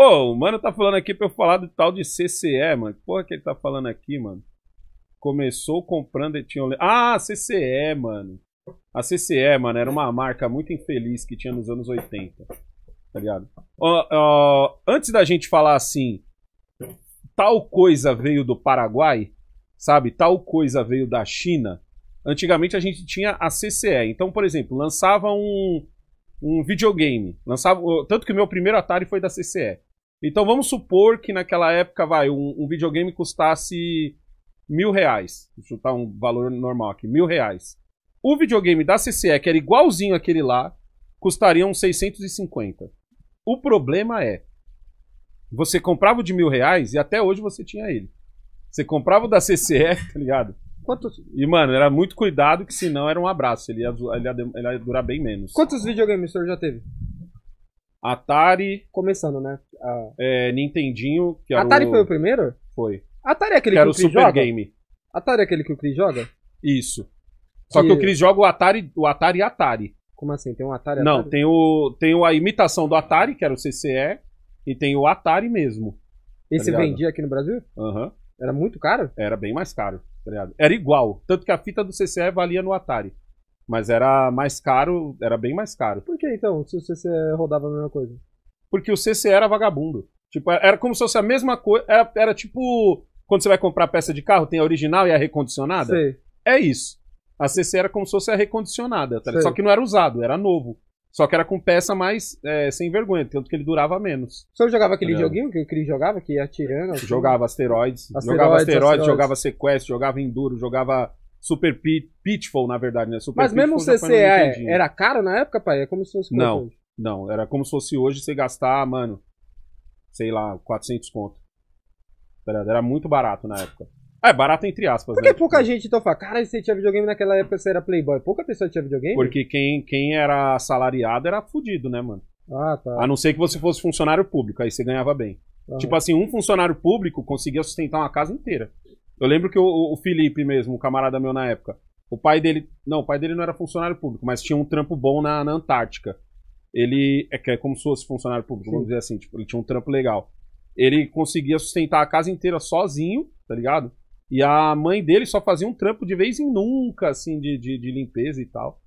Ô, oh, o mano tá falando aqui pra eu falar do tal de CCE, mano. Que porra que ele tá falando aqui, mano? Começou comprando Etion Ah, CCE, mano. A CCE, mano, era uma marca muito infeliz que tinha nos anos 80. Tá ligado? Oh, oh, antes da gente falar assim, tal coisa veio do Paraguai, sabe? Tal coisa veio da China. Antigamente a gente tinha a CCE. Então, por exemplo, lançava um, um videogame. Lançava, tanto que o meu primeiro Atari foi da CCE. Então vamos supor que naquela época, vai, um, um videogame custasse mil reais. Vou chutar tá um valor normal aqui, mil reais. O videogame da CCE, que era igualzinho aquele lá, custaria uns 650. O problema é, você comprava o de mil reais e até hoje você tinha ele. Você comprava o da CCE, tá ligado? Quantos... E, mano, era muito cuidado, que senão era um abraço. Ele ia, ele ia, ele ia durar bem menos. Quantos videogames o senhor já teve? Atari. Começando, né? Ah. É, Nintendinho. Que é Atari o... foi o primeiro? Foi. Atari é aquele que, que, que o Chris Super joga? Game. Atari é aquele que o Chris joga? Isso. Só que, que o Chris joga o Atari, o Atari Atari. Como assim? Tem um Atari, Atari? Não, tem, o, tem a imitação do Atari, que era o CCE, e tem o Atari mesmo. Tá Esse tá vendia aqui no Brasil? Aham. Uhum. Era muito caro? Era bem mais caro, tá ligado? Era igual. Tanto que a fita do CCE valia no Atari. Mas era mais caro, era bem mais caro. Por que então, se o CCE rodava a mesma coisa? porque o CC era vagabundo. Tipo, era como se fosse a mesma coisa. Era, era, tipo quando você vai comprar peça de carro, tem a original e a recondicionada. Sei. É isso. A CC era como se fosse a recondicionada, tá? só que não era usado, era novo. Só que era com peça mais é, sem vergonha, tanto que ele durava menos. O senhor jogava aquele é. joguinho que o Cris jogava, que ia atirando? Assim? Jogava asteroides, asteroides, jogava asteroides, asteroides. jogava sequestro, jogava enduro, jogava Super Pitfall, na verdade, né? Super Mas mesmo o CC era caro na época, pai? É como se fosse. Não. Não, era como se fosse hoje você gastar, mano, sei lá, 400 conto. Tá era muito barato na época. Ah, é barato entre aspas, Por né? que pouca gente então fala, cara, você tinha videogame naquela época, você era playboy? Pouca pessoa tinha videogame? Porque quem, quem era assalariado era fudido, né, mano? Ah, tá. A não ser que você fosse funcionário público, aí você ganhava bem. Ah, tipo assim, um funcionário público conseguia sustentar uma casa inteira. Eu lembro que o, o Felipe mesmo, um camarada meu na época, o pai dele. Não, o pai dele não era funcionário público, mas tinha um trampo bom na, na Antártica ele é que é como se fosse funcionário público, Sim. vamos dizer assim, tipo, ele tinha um trampo legal. Ele conseguia sustentar a casa inteira sozinho, tá ligado? E a mãe dele só fazia um trampo de vez em nunca, assim, de, de, de limpeza e tal.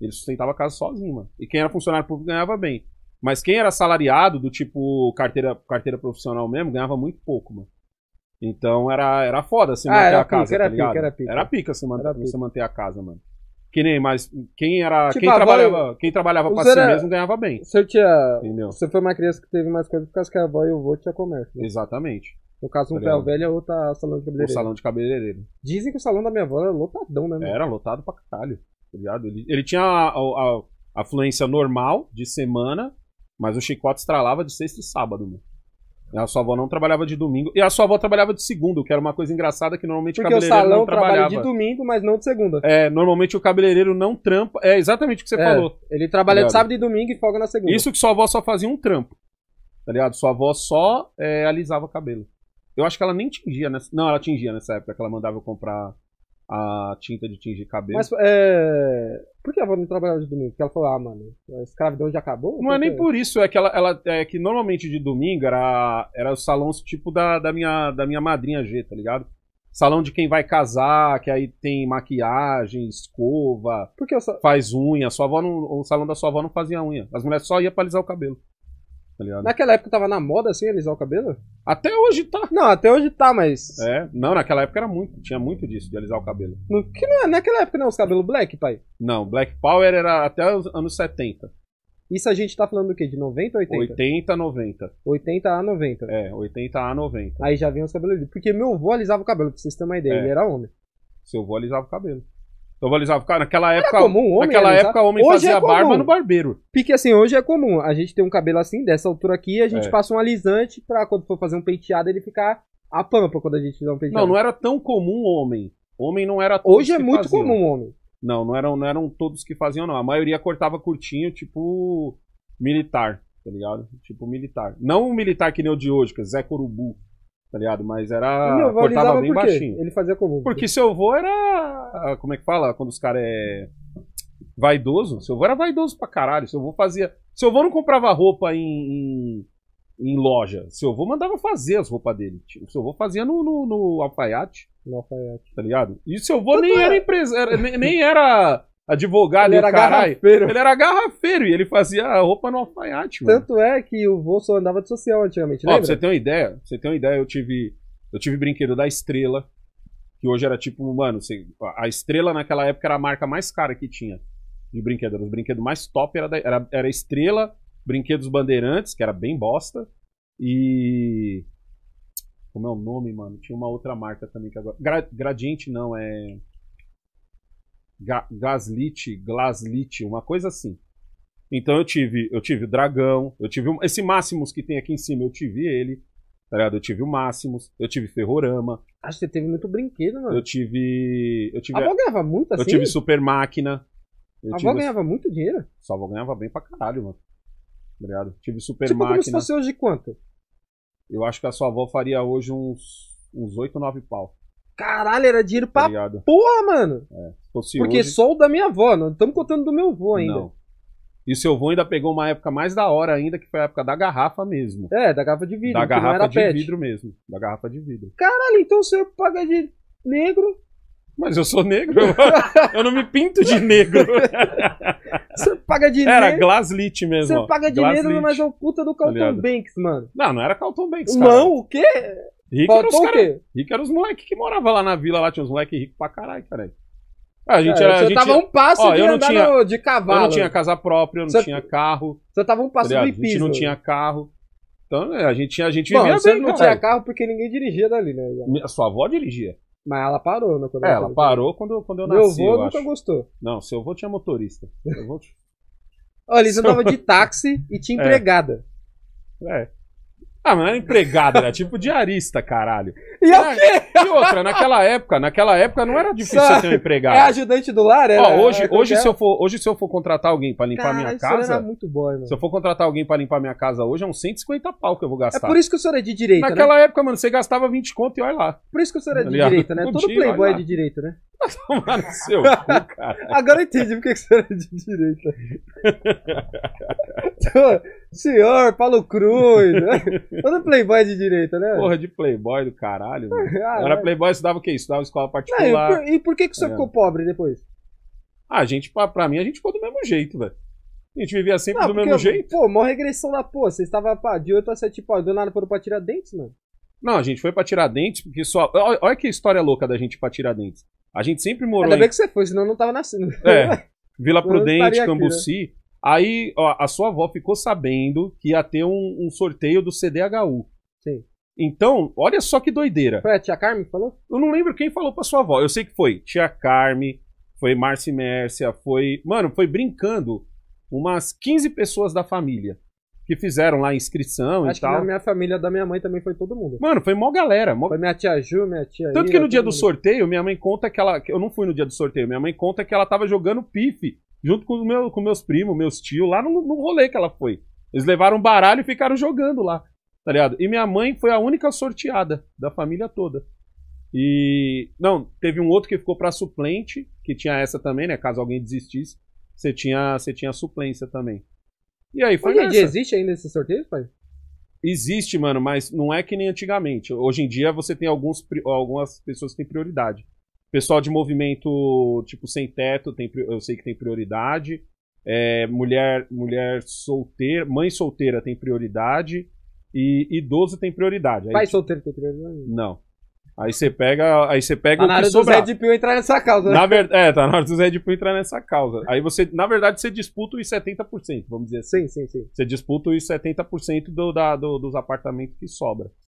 Ele sustentava a casa sozinho, mano. E quem era funcionário público ganhava bem. Mas quem era salariado, do tipo carteira, carteira profissional mesmo, ganhava muito pouco, mano. Então era, era foda se assim, ah, manter a casa. Pica, tá era, pica, era pica, assim, era pica. você manter a casa, mano. Que nem, mas quem era. Tipo, quem, trabalhava, quem trabalhava pra era, si mesmo ganhava bem. você tinha Entendeu? Você foi uma criança que teve mais coisas por causa que a avó e o avô tinha comércio. Né? Exatamente. No caso, um pé tá velho, é outra salão de cabeleireiro. O salão de cabeleireiro. Dizem que o salão da minha avó era lotadão, né? Mano? Era lotado pra caralho. Tá ele, ele tinha a, a, a, afluência normal de semana, mas o chicote estralava de sexta e sábado, mano. A sua avó não trabalhava de domingo. E a sua avó trabalhava de segunda, que era uma coisa engraçada que normalmente Porque o cabeleireiro salão não trabalha trabalhava. de domingo, mas não de segunda. É, normalmente o cabeleireiro não trampa. É exatamente o que você É, falou. Ele trabalha de tá sábado e domingo e folga na segunda. Isso que sua avó só fazia um trampo. Tá ligado? Sua avó só é, alisava cabelo. Eu acho que ela nem tingia nessa. Não, ela tingia nessa época que ela mandava eu comprar a tinta de tingir cabelo. Mas é. Por que a avó não trabalhava de domingo? Porque ela falou, ah, mano, a escravidão já acabou? Não é nem por isso, é que ela, ela é que normalmente de domingo era, era os salões tipo da, da, minha, da minha madrinha G, tá ligado? Salão de quem vai casar, que aí tem maquiagem, escova, Porque sa... faz unha. Sua avó não, o salão da sua avó não fazia unha. As mulheres só iam pra alisar o cabelo tá ligado? Naquela época tava na moda, assim, alisar o cabelo? Até hoje tá. Não, até hoje tá, mas. É, não, naquela época era muito, tinha muito disso, de alisar o cabelo. No, que não, é, naquela época não, os cabelos black, pai? Não, black power era até os anos 70. Isso a gente tá falando do quê? De 90 ou 80? 80 a 90. 80 é, a 90. É, 80 a 90. Aí já vem os cabelos. Porque meu avô alisava o cabelo, pra vocês terem uma ideia, É. ele era homem. Seu avô alisava o cabelo. Então vou alisar, cara. Naquela época, era comum, homem naquela realizar. época, homem hoje fazia é barba no barbeiro. Porque assim, hoje é comum. A gente tem um cabelo assim, dessa altura aqui, a gente é. passa um alisante pra quando for fazer um penteado ele ficar a pampa quando a gente fizer um penteado. Não, não era tão comum homem. Homem não era Hoje é muito faziam. comum homem. Não, não eram, não eram todos que faziam, não. A maioria cortava curtinho, tipo militar, tá ligado? Tipo militar. Não militar que nem o de hoje, que é Zé Corubu tá ligado? Mas era. Não, cortava bem baixinho. Ele fazia como? Porque seu avô era. Ah, como é que fala? Quando os caras é. Vaidoso. Seu avô era vaidoso pra caralho. Seu avô fazia. Seu avô não comprava roupa em, em, em loja. Seu avô mandava fazer as roupas dele. O tipo, seu avô fazia no, no, no alfaiate. No alfaiate. Tá ligado? E seu avô nem é. era empresa. Era, nem, nem era advogado, ele era caralho. garrafeiro. Ele era garrafeiro e ele fazia roupa no alfaiate, mano. Tanto é que o bolso andava de social antigamente, Ó, pra você ter uma ideia, pra você ter uma ideia, eu tive, eu tive brinquedo da Estrela, que hoje era tipo, mano, assim, a Estrela naquela época era a marca mais cara que tinha de brinquedo. Era os brinquedos mais top, era, da- era, era Estrela, Brinquedos Bandeirantes, que era bem bosta, e... Como é o nome, mano? Tinha uma outra marca também que agora... Gra- Gradiente não, é... Gaslit, Glaslit, uma coisa assim. Então eu tive, eu tive o Dragão, eu tive um, esse Máximos que tem aqui em cima, eu tive ele, tá ligado? Eu tive o Máximos, eu tive Ferrorama. Acho que você teve muito brinquedo, mano. Eu tive, eu tive. A avó ganhava muito assim? Eu tive assim? Super Máquina. Eu a avó tive, ganhava muito dinheiro? Sua avó ganhava bem pra caralho, mano. Obrigado. Tá tive Super tipo, Máquina. Como se fosse hoje quanto? Eu acho que a sua avó faria hoje uns, uns 8, 9 pau. Caralho, era dinheiro tá pra porra, mano. É, Porque hoje... só o da minha avó, não estamos contando do meu avô ainda. Não. E seu avô ainda pegou uma época mais da hora ainda, que foi a época da garrafa mesmo. É, da garrafa de vidro. Da garrafa de pet. vidro mesmo. Da garrafa de vidro. Caralho, então o senhor paga de negro. Mas eu sou negro. eu não me pinto de negro. Você paga negro. Era Glaslit mesmo. Você paga dinheiro, mas é o puta do tá Calton Banks, mano. Não, não era Calton Banks, cara. Não, o quê? Rico Faltou era os cara... Rico era os moleques que moravam lá na vila, lá tinha uns moleques ricos pra caralho, cara. Ah, a gente, é, era, a gente tava um passo ó, de andar tinha, no, de cavalo. Eu não tinha casa própria, eu não você, tinha carro. Você tava um passo tá do piso. A gente não tinha carro. Então, é, a gente, a gente Bom, você bem, não cara. Né, tinha carro porque ninguém dirigia dali, né? A sua avó dirigia. Mas ela parou, né? Quando é, ela, parou quando, quando eu nasci, Meu avô nunca acho. gostou. Não, seu avô tinha motorista. Meu avô... Olha, eles andavam de táxi e tinha é. empregada. É. é. Ah, mas não era é empregado, era né? tipo diarista, caralho. E, é o é e outra, naquela época, naquela época não era difícil Sabe, ter um empregado. É ajudante do lar, era, Ó, hoje, era hoje, se eu for, hoje, se eu for contratar alguém pra limpar minha casa. Era muito bom, mano. Se eu for contratar alguém pra limpar minha casa hoje, é uns 150 pau que eu vou gastar. É por isso que o senhor é de direita. Né? Naquela né? época, mano, você gastava 20 conto e olha lá. Por isso que o senhor é de tá direita, né? Todo dia, playboy é de direita, né? Tomar no seu cu, cara. Agora eu entendi porque você era de direita. Senhor, Paulo Cruz. Todo né? é playboy de direita, né? Porra, de playboy do caralho. Ah, era playboy, estudava o quê? Estudava escola particular. Não, e, por, e, por, que, que você é. ficou pobre depois? Ah, a gente, pra, pra mim, a gente ficou do mesmo jeito, velho. A gente vivia sempre não, do mesmo eu, jeito. Pô, mó regressão lá, pô. Você estava pá, de 8 a 7, pô, do nada foram pra tirar dentes, mano. Não, a gente foi pra dentes porque só. Olha que história louca da gente pra dentes a gente sempre morou. Ainda em... bem que você foi, senão não tava nascendo. É. Vila Prudente, Cambuci. Aqui, né? Aí ó, a sua avó ficou sabendo que ia ter um, um, sorteio do CDHU. Sim. Então, olha só que doideira. Foi a tia Carmen que falou? Eu não lembro quem falou pra sua avó. Eu sei que foi tia Carmen, foi Márcia Mércia, foi. Mano, foi brincando umas 15 pessoas da família que fizeram lá a inscrição Acho e tal. Acho que minha família, da minha mãe também foi todo mundo. Mano, foi mó galera. Mó... Foi minha tia Ju, minha tia. Tanto que no dia do sorteio, minha mãe conta que ela. Eu não fui no dia do sorteio, minha mãe conta que ela tava jogando pife junto com, meu, com meus primos, meus tios, lá no, no rolê que ela foi. Eles levaram baralho e ficaram jogando lá, tá ligado? E minha mãe foi a única sorteada da família toda. E. Não, teve um outro que ficou pra suplente, que tinha essa também, né? Caso alguém desistisse, você tinha, você tinha suplência também. E aí foi Hoje em dia existe ainda esse sorteio, pai? Existe, mano, mas não é que nem antigamente. Hoje em dia você tem alguns, algumas pessoas que têm prioridade. Pessoal de movimento, tipo, sem teto, tem, eu sei que tem prioridade. É, mulher, mulher solteira, mãe solteira tem prioridade. E idoso tem prioridade. Aí, Pai solteiro tem prioridade? Não. Aí você pega, aí você pega tá o na hora do Zé de Pio entrar nessa causa, né? Na ver... É, tá na hora do Zé de Pio entrar nessa causa. Aí você, na verdade, você disputa os 70%, vamos dizer assim. Sim, sim, sim. Você disputa os 70% do, da, do, dos apartamentos que sobra.